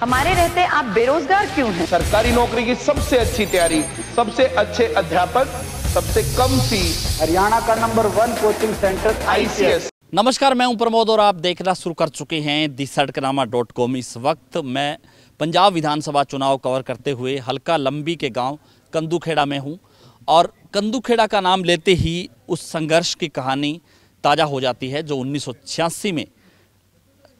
हमारे रहते आप बेरोजगार क्यों हैं? सरकारी नौकरी की सबसे अच्छी तैयारी सबसे अच्छे अध्यापक सबसे कम फी हरियाणा का number one coaching centre ICS नमस्कार मैं हूं प्रमोद और आप देखना शुरू कर चुके हैं दि सड़कनामा डॉट कॉम इस वक्त मैं पंजाब विधानसभा चुनाव कवर करते हुए हल्का लंबी के गांव कंदूखेड़ा में हूं और कंदूखेड़ा का नाम लेते ही उस संघर्ष की कहानी ताज़ा हो जाती है जो उन्नीस में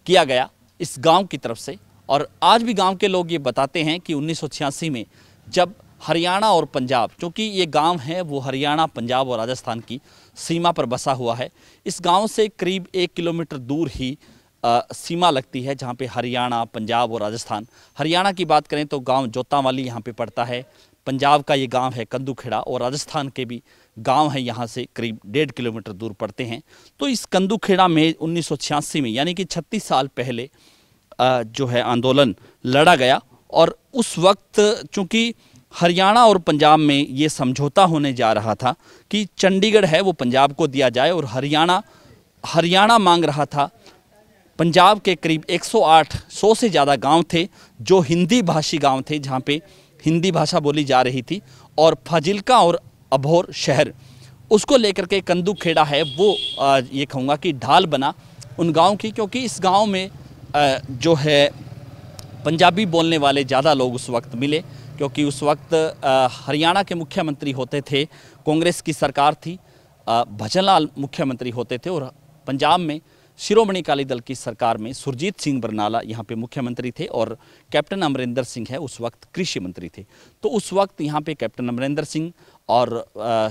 किया गया इस गांव की तरफ से और आज भी गांव के लोग ये बताते हैं कि उन्नीस में जब हरियाणा और पंजाब क्योंकि ये गांव है वो हरियाणा पंजाब और राजस्थान की सीमा पर बसा हुआ है इस गांव से करीब एक किलोमीटर दूर ही आ, सीमा लगती है जहाँ पे हरियाणा पंजाब और राजस्थान हरियाणा की बात करें तो गांव जोतावाली यहाँ पे पड़ता है पंजाब का ये गांव है कंदूखेड़ा और राजस्थान के भी गांव है यहाँ से करीब डेढ़ किलोमीटर दूर पड़ते हैं तो इस कंदूखेड़ा में उन्नीस में यानी कि छत्तीस साल पहले जो है आंदोलन लड़ा गया और उस वक्त चूँकि हरियाणा और पंजाब में ये समझौता होने जा रहा था कि चंडीगढ़ है वो पंजाब को दिया जाए और हरियाणा हरियाणा मांग रहा था पंजाब के करीब 108 सौ से ज़्यादा गांव थे जो हिंदी भाषी गांव थे जहां पे हिंदी भाषा बोली जा रही थी और फजिलका और अभोर शहर उसको लेकर के कंदू खेड़ा है वो ये कहूँगा कि ढाल बना उन गाँव की क्योंकि इस गाँव में जो है पंजाबी बोलने वाले ज़्यादा लोग उस वक्त मिले क्योंकि उस वक्त हरियाणा के मुख्यमंत्री होते थे कांग्रेस की सरकार थी भजन लाल मुख्यमंत्री होते थे और पंजाब में शिरोमणि अकाली दल की सरकार में सुरजीत सिंह बरनाला यहाँ पे मुख्यमंत्री थे और कैप्टन अमरिंदर सिंह है उस वक्त कृषि मंत्री थे तो उस वक्त यहाँ पे कैप्टन अमरिंदर सिंह और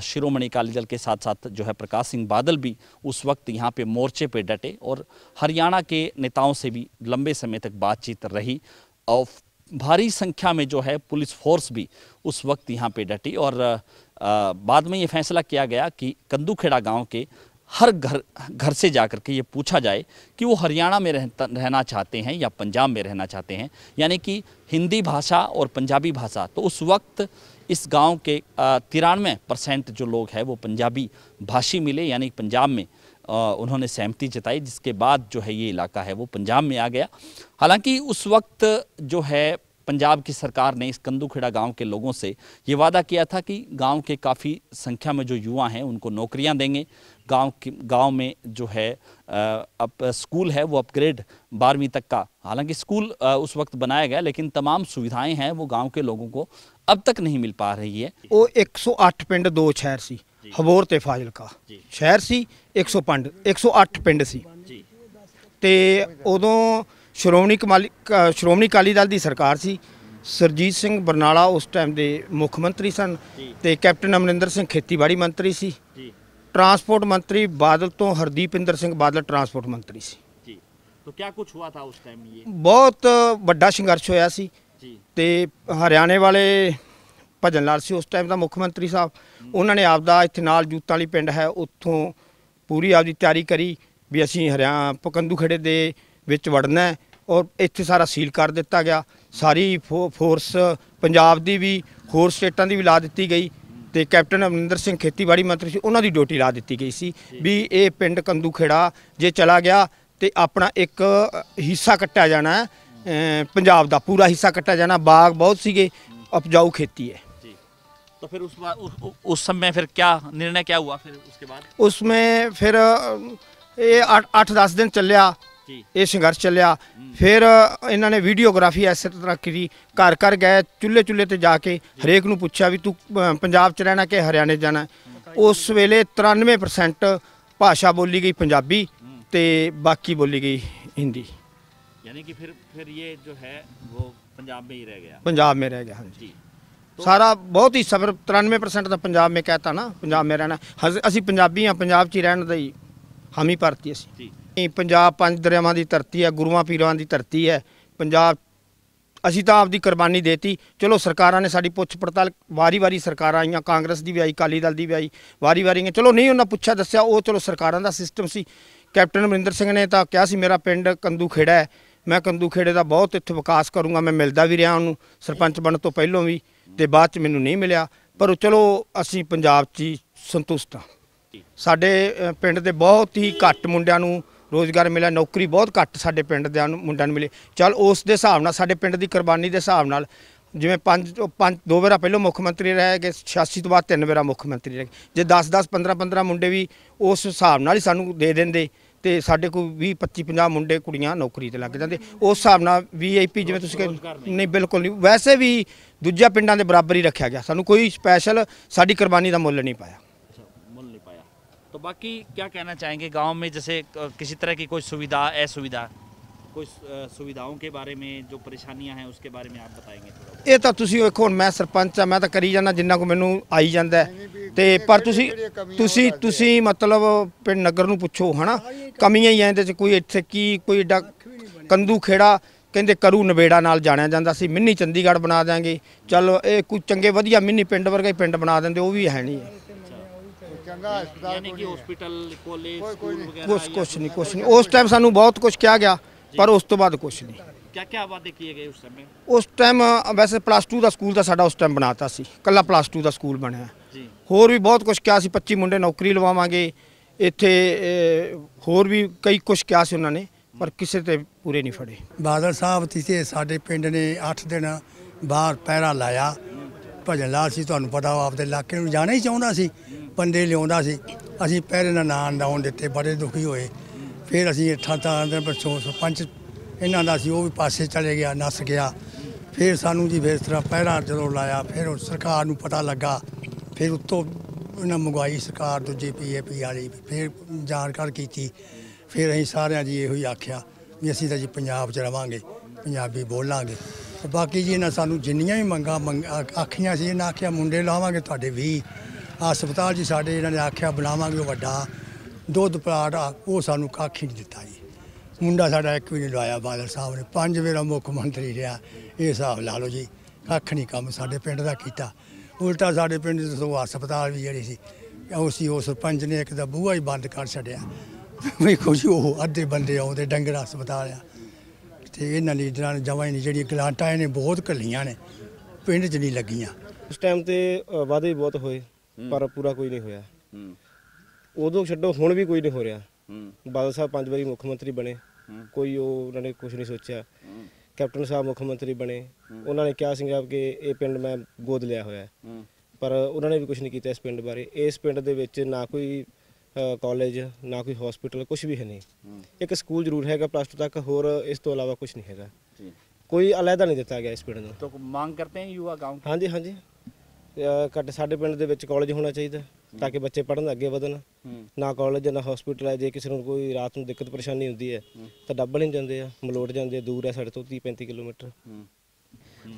शिरोमणि अकाली दल के साथ साथ जो है प्रकाश सिंह बादल भी उस वक्त यहाँ पे मोर्चे पे डटे और हरियाणा के नेताओं से भी लंबे समय तक बातचीत रही और भारी संख्या में जो है पुलिस फोर्स भी उस वक्त यहाँ पे डटी और आ, बाद में ये फैसला किया गया कि कंदूखेड़ा गांव के हर घर घर से जा कर के ये पूछा जाए कि वो हरियाणा में रहता रहना चाहते हैं या पंजाब में रहना चाहते हैं यानी कि हिंदी भाषा और पंजाबी भाषा तो उस वक्त इस गांव के तिरानवे परसेंट जो लोग हैं वो पंजाबी भाषी मिले यानी पंजाब में उन्होंने सहमति जताई जिसके बाद जो है ये इलाका है वो पंजाब में आ गया हालांकि उस वक्त जो है पंजाब की सरकार ने इस कंदूखेड़ा गांव के लोगों से ये वादा किया था कि गांव के काफ़ी संख्या में जो युवा हैं उनको नौकरियां देंगे गांव के गांव में जो है अब स्कूल है वो अपग्रेड बारहवीं तक का हालांकि स्कूल उस वक्त बनाया गया लेकिन तमाम सुविधाएं हैं वो गांव के लोगों को अब तक नहीं मिल पा रही है वो एक पिंड दो शहर सी ਹਬੋਰ ਤੇ ਫਾਜ਼ਿਲਕਾ ਸ਼ਹਿਰ ਸੀ 105 एक सौ ਸੀ ਤੇ उदों ਸ਼੍ਰੋਮਣੀ ਕਮਾਲੀ ਸ਼੍ਰੋਮਣੀ ਅਕਾਲੀ ਦਲ ਦੀ ਸਰਕਾਰ ਸੀ ਸਰਜੀਤ ਸਿੰਘ ਬਰਨਾਲਾ ਉਸ ਟਾਈਮ ਦੇ ਮੁੱਖ ਮੰਤਰੀ ਸਨ ਤੇ ਕੈਪਟਨ ਅਮਰਿੰਦਰ ਸਿੰਘ ਖੇਤੀਬਾੜੀ ਮੰਤਰੀ ਸੀ ਜੀ ਟਰਾਂਸਪੋਰਟ ਮੰਤਰੀ ਬਾਦਲ ਤੋਂ ਹਰਦੀਪਿੰਦਰ ਸਿੰਘ ਬਾਦਲ ਟਰਾਂਸਪੋਰਟ ਮੰਤਰੀ ਸੀ सी ਵੱਡਾ ਸੰਘਰਸ਼ ਹੋਇਆ ਸੀ ਤੇ ਹਰਿਆਣੇ ਵਾਲੇ ਭਜਨ ਲਾਲ ਸੀ ਉਸ ਟਾਈਮ ਦਾ ਮੁੱਖ ਮੰਤਰੀ ਸਾਹਿਬ ਉਹਨਾਂ ਨੇ ਆਪ ਦਾ ਇੱਥੇ ਨਾਲ ਜੂਤਾਂ ਵਾਲੀ ਪਿੰਡ ਹੈ ਉੱਥੋਂ ਪੂਰੀ ਆਪ ਦੀ ਤਿਆਰੀ ਕਰੀ ਵੀ ਅਸੀਂ ਹਰਿਆਣਾ ਪਕੰਦੂ ਖੜੇ ਦੇ ਵਿੱਚ ਵੜਨਾ ਔਰ ਇੱਥੇ ਸਾਰਾ ਸੀਲ ਕਰ ਦਿੱਤਾ ਗਿਆ ਸਾਰੀ ਫੋਰਸ ਪੰਜਾਬ ਦੀ ਵੀ ਹੋਰ ਸਟੇਟਾਂ ਦੀ ਵੀ ਲਾ ਦਿੱਤੀ ਗਈ ਤੇ ਕੈਪਟਨ ਅਮਰਿੰਦਰ ਸਿੰਘ ਖੇਤੀਬਾੜੀ ਮੰਤਰੀ ਸੀ ਉਹਨਾਂ ਦੀ ਡਿਊਟੀ ਲਾ ਦਿੱਤੀ ਗਈ ਸੀ ਵੀ ਇਹ ਪਿੰਡ ਕੰਦੂ ਖੇੜਾ ਜੇ ਚਲਾ ਗਿਆ ਤੇ ਆਪਣਾ ਇੱਕ ਹਿੱਸਾ ਕੱਟਿਆ ਜਾਣਾ ਪੰਜਾਬ ਦਾ ਪੂਰਾ ਹਿੱਸਾ ਕੱਟਿਆ ਜਾਣਾ ਬਾਗ ਬਹੁਤ ਸੀਗੇ ਉਪਜਾਊ ਖੇਤੀ ਹੈ ਤਾਂ ਫਿਰ ਉਸ ਉਸ उस, उस समय फिर ਕੀ निर्णय क्या हुआ फिर उसके बाद उसमें फिर ये आठ आठ दस ਇਹ ਸੰਘਰਸ਼ ਚੱਲਿਆ ਫਿਰ ਇਹਨਾਂ ਨੇ ਵੀਡੀਓਗ੍ਰਾਫੀ ਐਸੇ ਤਰ੍ਹਾਂ ਕੀਤੀ ਘਰ ਘਰ ਗਏ ਚੁੱਲ੍ਹੇ ਚੁੱਲ੍ਹੇ ਤੇ ਜਾ ਕੇ ਹਰੇਕ ਨੂੰ ਪੁੱਛਿਆ ਵੀ ਤੂੰ ਪੰਜਾਬ 'ਚ ਰਹਿਣਾ ਕਿ ਹਰਿਆਣੇ ਜਾਣਾ ਉਸ ਵੇਲੇ 93% ਭਾਸ਼ਾ ਬੋਲੀ ਗਈ ਪੰਜਾਬੀ ਤੇ ਬਾਕੀ ਬੋਲੀ ਗਈ ਹਿੰਦੀ ਯਾਨੀ ਕਿ ਫਿਰ ਫਿਰ ਇਹ ਜੋ ਹੈ ਉਹ ਪੰਜਾਬ ਮੇ ਹੀ ਰਹਿ ਗਿਆ ਪੰਜਾਬ ਮੇ ਰਹਿ ਗਿਆ ਹਾਂਜੀ ਸਾਰਾ ਬਹੁਤ ਹੀ ਸਬਰ 93% ਤਾਂ ਪੰਜਾਬ ਮੇ ਕਹਤਾ ਨਾ ਪੰਜਾਬ ਮੇ ਰਹਿਣਾ ਅਸੀਂ ਪੰਜਾਬੀ ਆ ਪੰਜਾਬ 'ਚ ਹੀ ਰਹਿਣ ਦਾ ਹੀ ਹਮੀ ਭਾਰਤੀ ਅਸੀਂ ਜੀ ਪੰਜਾਬ ਪੰਜ ਦਰਿਆਵਾਂ ਦੀ ਧਰਤੀ ਹੈ ਗੁਰੂਆਂ ਪੀਰਾਂ ਦੀ ਧਰਤੀ ਹੈ ਪੰਜਾਬ ਅਸੀਂ ਤਾਂ ਆਪਦੀ ਕੁਰਬਾਨੀ ਦੇਤੀ ਚਲੋ ਸਰਕਾਰਾਂ ਨੇ ਸਾਡੀ ਪੁੱਛ ਪੜਤਾਲ ਵਾਰੀ-ਵਾਰੀ ਸਰਕਾਰਾਂ ਆਈਆਂ ਕਾਂਗਰਸ ਦੀ ਵੀ ਆਈ ਕਾਲੀ ਦਲ ਦੀ ਵੀ ਆਈ ਵਾਰੀ-ਵਾਰੀ ਚਲੋ ਨਹੀਂ ਉਹਨਾਂ ਪੁੱਛਿਆ ਦੱਸਿਆ ਉਹ ਚਲੋ ਸਰਕਾਰਾਂ ਦਾ ਸਿਸਟਮ ਸੀ ਕੈਪਟਨ ਅਮਰਿੰਦਰ ਸਿੰਘ ਨੇ ਤਾਂ ਕਿਹਾ ਸੀ ਮੇਰਾ ਪਿੰਡ ਕੰਦੂ ਖੇੜਾ ਹੈ ਮੈਂ ਕੰਦੂ ਖੇੜੇ ਦਾ ਬਹੁਤ ਇੱਥੇ ਵਿਕਾਸ ਕਰੂੰਗਾ ਮੈਂ ਮਿਲਦਾ ਵੀ ਰਿਹਾ ਉਹਨੂੰ ਸਰਪੰਚ ਬਣਨ ਤੋਂ ਪਹਿਲਾਂ ਵੀ ਤੇ ਬਾਅਦ ਚ ਮੈਨੂੰ ਨਹੀਂ ਮਿਲਿਆ ਪਰ ਚਲੋ ਅਸੀਂ ਪੰਜਾਬ 'ਚ ਸੰਤੁਸ਼ਟ ਹਾਂ ਸਾਡੇ ਪਿੰਡ ਦੇ ਬਹੁਤ ਹੀ ਘੱਟ ਮੁੰਡਿਆਂ ਨੂੰ ਰੋਜ਼ਗਾਰ ਮਿਲਿਆ ਨੌਕਰੀ ਬਹੁਤ ਘੱਟ ਸਾਡੇ ਪਿੰਡ ਦੇ ਮੁੰਡਿਆਂ ਨੂੰ ਮਿਲੀ ਚਲ ਉਸ ਦੇ ਹਿਸਾਬ ਨਾਲ ਸਾਡੇ ਪਿੰਡ ਦੀ ਕੁਰਬਾਨੀ ਦੇ ਹਿਸਾਬ ਨਾਲ ਜਿਵੇਂ ਪੰਜ ਪੰਜ ਦੋ ਵਾਰਾ ਪਹਿਲਾਂ ਮੁੱਖ ਮੰਤਰੀ ਰਹੇ ਕਿ 86 ਤੋਂ ਬਾਅਦ ਤਿੰਨ ਵਾਰਾ ਮੁੱਖ ਮੰਤਰੀ ਰਹੇ ਜੇ 10 10 15 15 ਮੁੰਡੇ ਵੀ ਉਸ ਹਿਸਾਬ ਨਾਲ ਹੀ ਸਾਨੂੰ ਦੇ ਦਿੰਦੇ ਤੇ ਸਾਡੇ ਕੋਲ 20 25 50 ਮੁੰਡੇ ਕੁੜੀਆਂ ਨੌਕਰੀ ਤੇ ਲੱਗ ਜਾਂਦੇ ਉਸ ਹਿਸਾਬ ਨਾਲ ਵੀਆਈਪੀ ਜਿਵੇਂ ਤੁਸੀਂ ਕਹਿੰਦੇ ਨਹੀਂ ਬਿਲਕੁਲ ਨਹੀਂ ਵੈਸੇ ਵੀ ਦੂਜਿਆਂ ਪਿੰਡਾਂ ਦੇ ਬਰਾਬਰ ਹੀ ਰੱਖਿਆ ਗਿਆ ਸਾਨੂੰ ਕੋਈ ਸਪੈਸ਼ਲ ਸਾਡੀ ਕੁਰਬਾਨੀ ਦਾ ਮੁੱਲ ਨਹੀਂ ਪਾਇਆ तो बाकी क्या कहना चाहेंगे गांव में जैसे किसी तरह की कोई सुविधा असुविधा ਕੋਈ ਸੁਵਿਧਾਵਾਂ ਕੇ ਬਾਰੇ ਮੇ ਜੋ ਪਰੇਸ਼ਾਨੀਆਂ ਹੈ ਉਸਕੇ ਬਾਰੇ ਮੇ ਆਪ ਬਤਾਏਂਗੇ ਥੋੜਾ ਇਹ ਤਾਂ ਤੁਸੀਂ ਵੇਖੋ ਮੈਂ ਸਰਪੰਚ ਆ ਮੈਂ ਤਾਂ ਕਰੀ ਜਾਂਦਾ ਜਿੰਨਾ ਕੋ ਮੈਨੂੰ ਆਈ ਜਾਂਦਾ ਤੇ ਪਰ ਤੁਸੀਂ ਤੁਸੀਂ ਤੁਸੀਂ ਮਤਲਬ ਪਿੰਡ ਨਗਰ ਨੂੰ ਪੁੱਛੋ ਹਨਾ ਕਮੀਆਂ ਹੀ ਐ ਇਹਦੇ ਚ ਕੋਈ ਇੱਥੇ ਕੀ ਕੋਈ ਡਾ ਕੰਦੂ ਖੇੜਾ ਕਹਿੰਦੇ ਕਰੂ ਨਵੇੜਾ ਨਾਲ ਜਾਣਿਆ ਜਾਂਦਾ ਸੀ ਮਿੰਨੀ ਚੰਡੀਗੜ੍ਹ ਬਣਾ ਦਾਂਗੇ ਚਲ ਇਹ ਕੋਈ ਚੰਗੇ ਵਧੀਆ ਮਿੰਨੀ ਪਿੰਡ ਵਰਗਾ ਹੀ ਪਿੰਡ ਬਣਾ ਦਿੰਦੇ ਉਹ ਵੀ ਹੈ ਨਹੀਂ ਚੰਗਾ ਹਸਪਤਾਲ ਯਾਨੀ ਕਿ ਹਸਪੀਟਲ ਕਾਲਜ ਸਕੂਲ ਵਗੈਰਾ ਕੁਝ ਕੁਝ ਨਹੀਂ ਕੁਝ ਨਹੀਂ ਉਸ ਟਾਈਮ ਸਾਨੂੰ ਬਹੁਤ ਕੁਝ ਕਿਹਾ ਗਿਆ ਪਰ ਉਸ ਤੋਂ ਬਾਅਦ ਕੁਝ ਨਹੀਂ ਕਿਆ ਕਿਆ ਵਾਅਦੇ ਕੀਏ ਗਏ ਉਸ ਸਮੇਂ ਉਸ ਟਾਈਮ ਵੈਸੇ ਪਲੱਸ 2 ਦਾ ਸਕੂਲ ਤਾਂ ਸਾਡਾ ਉਸ ਟਾਈਮ ਬਣਾਤਾ ਸੀ ਕੱਲਾ ਪਲੱਸ 2 ਦਾ ਸਕੂਲ ਬਣਿਆ ਜੀ ਹੋਰ ਵੀ ਬਹੁਤ ਕੁਝ ਕਿਹਾ ਸੀ 25 ਮੁੰਡੇ ਨੌਕਰੀ ਲਵਾਵਾਂਗੇ ਇੱਥੇ ਹੋਰ ਵੀ ਕਈ ਕੁਝ ਕਿਹਾ ਸੀ ਉਹਨਾਂ ਨੇ ਪਰ ਕਿਸੇ ਤੇ ਪੂਰੇ ਨਹੀਂ ਫੜੇ ਬਾਦਲ ਸਾਹਿਬ ਤੁਸੀਂ ਸਾਡੇ ਪਿੰਡ ਨੇ 8 ਦਿਨ ਬਾਹਰ ਪੈਰਾ ਲਾਇਆ ਭਜਨ ਲਾਲ ਸੀ ਤੁਹਾਨੂੰ ਪਤਾ ਆਪਦੇ ਇਲਾਕੇ ਨੂੰ ਜਾਣਾ ਹੀ ਚਾਹੁੰਦਾ ਸੀ ਬੰਦੇ ਲਿਆਉਂਦਾ ਸੀ ਅਸੀਂ ਪਹਿਰੇ ਨਾ ਨਾਂ ਲਾਉਣ ਦਿੱਤੇ ਬੜੇ ਦੁਖੀ ਹੋਏ ਫਿਰ ਅਸੀਂ ਇੱਥਾਂ ਤਾਂ ਅੰਦਰ ਪਰਸੋਂ ਸਰਪੰਚ ਇਹਨਾਂ ਦਾ ਸੀ ਉਹ ਵੀ ਪਾਸੇ ਚਲੇ ਗਿਆ ਨਸ ਗਿਆ ਫਿਰ ਸਾਨੂੰ ਜੀ ਫਿਰ ਇਸ ਤਰ੍ਹਾਂ ਪਹਿਰਾ ਜਦੋਂ ਲਾਇਆ ਫਿਰ ਸਰਕਾਰ ਨੂੰ ਪਤਾ ਲੱਗਾ ਫਿਰ ਉੱਤੋਂ ਉਹਨਾਂ ਮੰਗਵਾਈ ਸਰਕਾਰ ਦੂਜੀ ਪੀਏਪੀ ਵਾਲੀ ਫਿਰ ਜਾਣਕਾਰ ਕੀਤੀ ਫਿਰ ਅਸੀਂ ਸਾਰਿਆਂ ਜੀ ਇਹੋ ਹੀ ਆਖਿਆ ਵੀ ਅਸੀਂ ਤਾਂ ਜੀ ਪੰਜਾਬ 'ਚ ਰਵਾਂਗੇ ਪੰਜਾਬੀ ਬੋਲਾਂਗੇ ਬਾਕੀ ਜੀ ਇਹਨਾਂ ਸਾਨੂੰ ਜਿੰਨੀਆਂ ਵੀ ਮੰਗਾ ਆਖੀਆਂ ਸੀ ਇਹਨਾਂ ਆਖਿਆ ਮੁੰਡੇ ਲਾਵਾਂਗੇ ਤੁਹਾਡੇ ਵੀ ਹਸਪਤਾਲ ਜੀ ਸਾਡੇ ਇਹਨਾਂ ਨੇ ਆਖਿਆ ਬਣਾਵਾਂਗੇ ਉਹ ਵੱਡਾ ਦੁੱਧ ਪਲਾਟ ਉਹ ਸਾਨੂੰ ਕੱਖ ਨਹੀਂ ਦਿੱਤਾ ਜੀ ਮੁੰਡਾ ਸਾਡਾ ਇੱਕ ਵੀ ਨਹੀਂ ਲਾਇਆ ਬਾਦਲ ਸਾਹਿਬ ਨੇ ਪੰਜ ਵੇਰਾ ਮੁੱਖ ਮੰਤਰੀ ਰਿਹਾ ਇਹ ਹਿਸਾਬ ਲਾ ਲਓ ਜੀ ਕੱਖ ਨਹੀਂ ਕੰਮ ਸਾਡੇ ਪਿੰਡ ਦਾ ਕੀਤਾ ਉਲਟਾ ਸਾਡੇ ਪਿੰਡ ਦੇ ਤੋਂ ਹਸਪਤਾਲ ਵੀ ਜਿਹੜੀ ਸੀ ਉਹ ਸੀ ਉਹ ਸਰਪੰਚ ਨੇ ਇੱਕ ਦਾ ਬੂਹਾ ਹੀ ਬੰਦ ਕਰ ਛੱਡਿਆ ਵੀ ਕੁਝ ਉਹ ਅੱਧੇ ਬੰਦੇ ਆਉਂਦੇ ਡੰਗਰ ਹਸਪਤਾਲ ਆ ਤੇ ਇਹਨਾਂ ਲੀਡਰਾਂ ਨੇ ਜਵਾਂ ਹੀ ਨਹੀਂ ਜਿਹੜੀ ਗਲਾਂਟਾਂ ਨੇ ਬਹੁਤ ਘੱਲੀਆਂ ਨੇ ਪਿੰਡ 'ਚ ਨਹੀਂ ਲੱਗੀਆਂ ਉਸ ਟਾਈਮ ਤੇ ਵਾਅਦੇ ਬਹੁਤ ਹੋਏ ਪਰ ਪੂਰਾ ਕੋਈ ਨਹੀਂ ਹੋਇਆ ਹੂੰ ਉਦੋਂ ਛੱਡੋ ਹੁਣ ਵੀ ਕੋਈ ਨਹੀਂ ਹੋ ਰਿਹਾ ਹੂੰ ਬਾਦਲ ਸਾਹਿਬ ਪੰਜ ਵਾਰੀ ਮੁੱਖ ਮੰਤਰੀ ਬਣੇ ਕੋਈ ਉਹ ਉਹਨਾਂ ਨੇ ਕੁਝ ਨਹੀਂ ਸੋਚਿਆ ਕੈਪਟਨ ਸਾਹਿਬ ਮੁੱਖ ਮੰਤਰੀ ਬਣੇ ਉਹਨਾਂ ਨੇ ਕਿਹਾ ਸੀਗਾ ਕਿ ਇਹ ਪਿੰਡ ਮੈਂ ਗੋਦ ਲਿਆ ਹੋਇਆ ਹੈ ਪਰ ਉਹਨਾਂ ਨੇ ਵੀ ਕੁਝ ਨਹੀਂ ਕੀਤਾ ਇਸ ਪਿੰਡ ਬਾਰੇ ਇਸ ਪਿੰਡ ਦੇ ਵਿੱਚ ਨਾ ਕੋਈ ਕਾਲਜ ਨਾ ਕੋਈ ਹਸਪੀਟਲ ਕੁਝ ਵੀ ਹੈ ਨਹੀਂ ਇੱਕ ਸਕੂਲ ਜ਼ਰੂਰ ਹੈਗਾ ਪਲੱਸ 2 ਤੱਕ ਹੋਰ ਇਸ ਤੋਂ ਇਲਾਵਾ ਕੁਝ ਨਹੀਂ ਹੈਗਾ ਕੋਈ ਅਲੱਗ ਨਹੀਂ ਦਿੱਤਾ ਗਿਆ ਇਸ ਪਿੰਡ ਨੂੰ ਤਾਂ ਮੰਗ ਕਰਦੇ ਹਾਂ ਯੁਵਾ ਗਾਉਂ ਹਾਂਜੀ ਹਾਂਜੀ ਘੱਟ ਸਾਡੇ ਪਿੰਡ ਦੇ ਵਿੱਚ ਕਾਲਜ ਹੋਣਾ ਚਾਹੀਦਾ ਤਾਂ ਕਿ ਬੱਚੇ ਪੜ੍ਹਨ ਅੱਗੇ ਵਧਣ ਨਾ ਕਾਲਜ ਨਾ ਹਸਪੀਟਲ ਹੈ ਜੇ ਕਿਸੇ ਨੂੰ ਕੋਈ ਰਾਤ ਨੂੰ ਦਿੱਕਤ ਪਰੇਸ਼ਾਨੀ ਹੁੰਦੀ ਹੈ ਤਾਂ ਡੱਬਲ ਨਹੀਂ ਜਾਂਦੇ ਆ ਮਲੋਟ ਜਾਂਦੇ ਦੂਰ ਹੈ ਸਾਡੇ ਤੋਂ 30 35 ਕਿਲੋਮੀਟਰ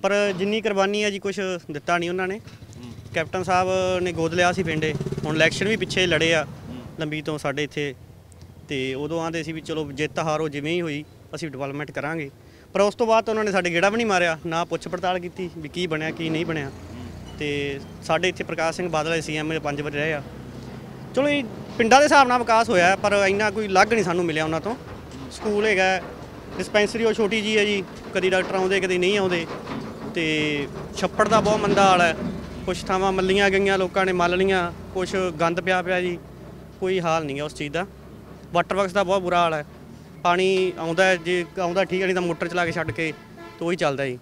ਪਰ ਜਿੰਨੀ ਕੁਰਬਾਨੀ ਆ ਜੀ ਕੁਝ ਦਿੱਤਾ ਨਹੀਂ ਉਹਨਾਂ ਨੇ ਕੈਪਟਨ ਸਾਹਿਬ ਨੇ ਗੋਦ ਲਿਆ ਸੀ ਪਿੰਡੇ ਹੁਣ ਇਲੈਕਸ਼ਨ ਵੀ ਪਿੱਛੇ ਲੜੇ ਆ ਲੰਬੀ ਤੋਂ ਸਾਡੇ ਇੱਥੇ ਤੇ ਉਦੋਂ ਆਂਦੇ ਸੀ ਵੀ ਚਲੋ ਜਿੱਤ ਹਾਰੋ ਜਿਵੇਂ ਹੀ ਹੋਈ ਅਸੀਂ ਡਿਵੈਲਪਮੈਂਟ ਕਰਾਂਗੇ ਪਰ ਉਸ ਤੋਂ ਬਾਅਦ ਉਹਨਾਂ ਨੇ ਸਾਡੇ ਗੇੜਾ ਵੀ ਨਹੀਂ ਮਾਰਿਆ ਨਾ ਪੁੱਛ ਪੜਤਾਲ ਕੀਤੀ ਵੀ ਕੀ ਬਣਿਆ ਕੀ ਨਹੀਂ ਬਣਿਆ ਤੇ ਸਾਡੇ ਇੱਥੇ ਪ੍ਰਕਾਸ਼ ਸਿੰਘ ਬਾਦਲ ਸੀਐਮ ਦੇ ਪੰਜ ਵਜੇ ਰਹੇ ਆ ਚਲੋ ਇਹ ਪਿੰਡਾਂ ਦੇ ਹਿਸਾਬ ਨਾਲ ਵਿਕਾਸ ਹੋਇਆ ਪਰ ਇੰਨਾ ਕੋਈ ਲੱਗ ਨਹੀਂ ਸਾਨੂੰ ਮਿਲਿਆ ਉਹਨਾਂ ਤੋਂ ਸਕੂਲ ਹੈਗਾ ਡਿਸਪੈਂਸਰੀ ਉਹ ਛੋਟੀ ਜੀ ਹੈ ਜੀ ਕਦੀ ਡਾਕਟਰ ਆਉਂਦੇ ਕਦੀ ਨਹੀਂ ਆਉਂਦੇ ਤੇ ਛੱਪੜ ਦਾ ਬਹੁਤ ਮੰਦਾ ਹਾਲ ਹੈ ਕੁਛ ਥਾਵਾਂ ਮੱਲੀਆਂ ਗਈਆਂ ਲੋਕਾਂ ਨੇ ਮੱਲ ਲੀਆਂ ਗੰਦ ਪਿਆ ਪਿਆ ਜੀ ਕੋਈ ਹਾਲ ਨਹੀਂ ਹੈ ਉਸ ਚੀਜ਼ ਦਾ ਵਾਟਰ ਵਰਕਸ ਦਾ ਬਹੁਤ ਬੁਰਾ ਹਾਲ ਹੈ ਪਾਣੀ ਆਉਂਦਾ ਜੇ ਆਉਂਦਾ ਠੀਕ ਨਹੀਂ ਤਾਂ ਮੋਟਰ ਚਲਾ ਕੇ ਛੱਡ ਕੇ ਤੋ ਹੀ ਚੱਲਦਾ ਜੀ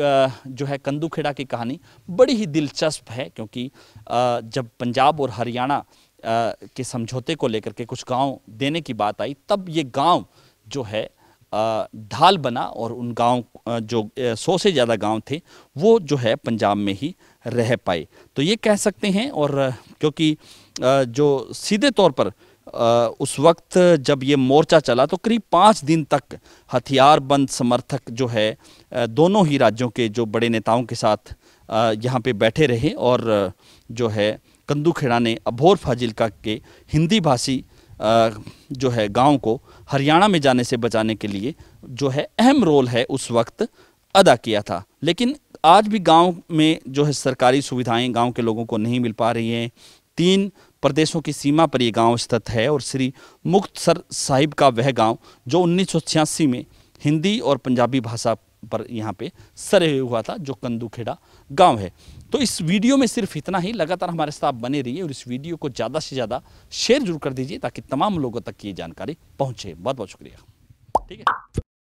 जो है कंदूखेड़ा की कहानी बड़ी ही दिलचस्प है क्योंकि जब पंजाब और हरियाणा के समझौते को लेकर के कुछ गांव देने की बात आई तब ये गांव जो है ढाल बना और उन गांव जो सौ से ज़्यादा गांव थे वो जो है पंजाब में ही रह पाए तो ये कह सकते हैं और क्योंकि जो सीधे तौर पर उस वक्त जब ये मोर्चा चला तो करीब पाँच दिन तक हथियारबंद समर्थक जो है दोनों ही राज्यों के जो बड़े नेताओं के साथ यहाँ पे बैठे रहे और जो है कंदू खेड़ा ने अभोर फाजिलका के हिंदी भाषी जो है गांव को हरियाणा में जाने से बचाने के लिए जो है अहम रोल है उस वक्त अदा किया था लेकिन आज भी गांव में जो है सरकारी सुविधाएं गांव के लोगों को नहीं मिल पा रही हैं तीन प्रदेशों की सीमा पर ये गांव स्थित है और श्री मुक्तसर साहिब का वह गांव जो उन्नीस में हिंदी और पंजाबी भाषा पर यहाँ पे सरे हुआ था जो कंदूखेड़ा गांव है तो इस वीडियो में सिर्फ इतना ही लगातार हमारे साथ बने रहिए और इस वीडियो को ज़्यादा से ज़्यादा शेयर जरूर कर दीजिए ताकि तमाम लोगों तक ये जानकारी पहुँचे बहुत बहुत शुक्रिया ठीक है